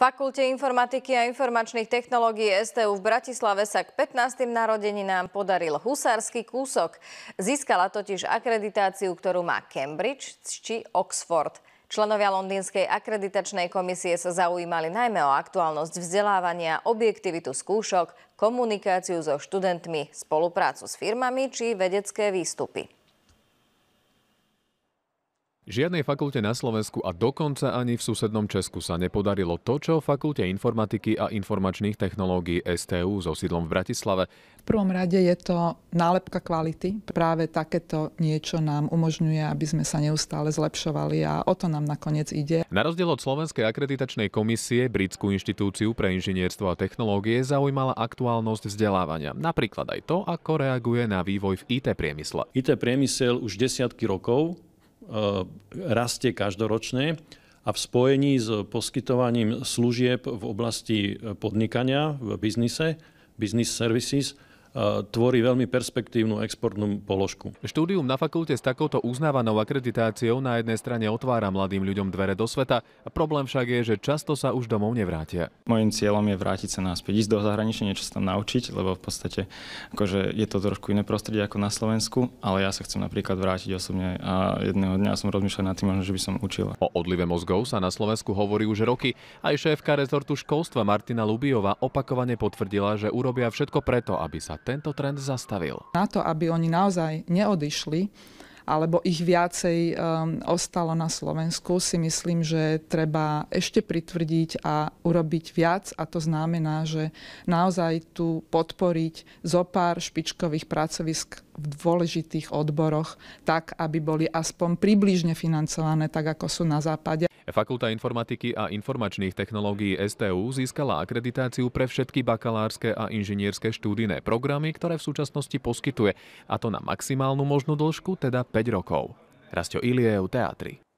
Fakulte informatiky a informačných technológií STU v Bratislave sa k 15. narodeninám podaril husársky kúsok. Získala totiž akreditáciu, ktorú má Cambridge či Oxford. Členovia Londýnskej akreditačnej komisie sa zaujímali najmä o aktuálnosť vzdelávania, objektivitu skúšok, komunikáciu so študentmi, spoluprácu s firmami či vedecké výstupy. Žiadnej fakulte na Slovensku a dokonca ani v susednom Česku sa nepodarilo to, čo Fakulte informatiky a informačných technológií STU so sídlom v Bratislave. V prvom rade je to nálepka kvality. Práve takéto niečo nám umožňuje, aby sme sa neustále zlepšovali a o to nám nakoniec ide. Na rozdiel od Slovenskej akreditačnej komisie, Britskú inštitúciu pre inžinierstvo a technológie zaujímala aktuálnosť vzdelávania. Napríklad aj to, ako reaguje na vývoj v IT priemysle. IT priemysel už desiatky rokov Eh, rastie každoročne a v spojení s poskytovaním služieb v oblasti eh, podnikania v biznise, business services – tvorí veľmi perspektívnu exportnú položku. Štúdium na fakulte s takouto uznávanou akreditáciou na jednej strane otvára mladým ľuďom dvere do sveta, problém však je, že často sa už domov nevrátia. Mojím cieľom je vrátiť sa náspäť ísť do zahraničia, niečo sa tam naučiť, lebo v podstate akože je to trošku iné prostredie ako na Slovensku, ale ja sa chcem napríklad vrátiť osobne a jedného dňa som rozmýšľal nad tým, že by som učila. O odlive mozgov sa na Slovensku hovorí už roky. Aj šéfka rezortu školstva Martina Lubiova opakovane potvrdila, že urobia všetko preto, aby sa tento trend zastavil. Na to, aby oni naozaj neodišli, alebo ich viacej um, ostalo na Slovensku, si myslím, že treba ešte pritvrdiť a urobiť viac a to znamená, že naozaj tu podporiť zo pár špičkových pracovisk v dôležitých odboroch, tak aby boli aspoň približne financované, tak ako sú na západe. Fakulta informatiky a informačných technológií STU získala akreditáciu pre všetky bakalárske a inžinierské štúdijné programy, ktoré v súčasnosti poskytuje, a to na maximálnu možnú dĺžku, teda 5 rokov. Rastio Iliev, teatry.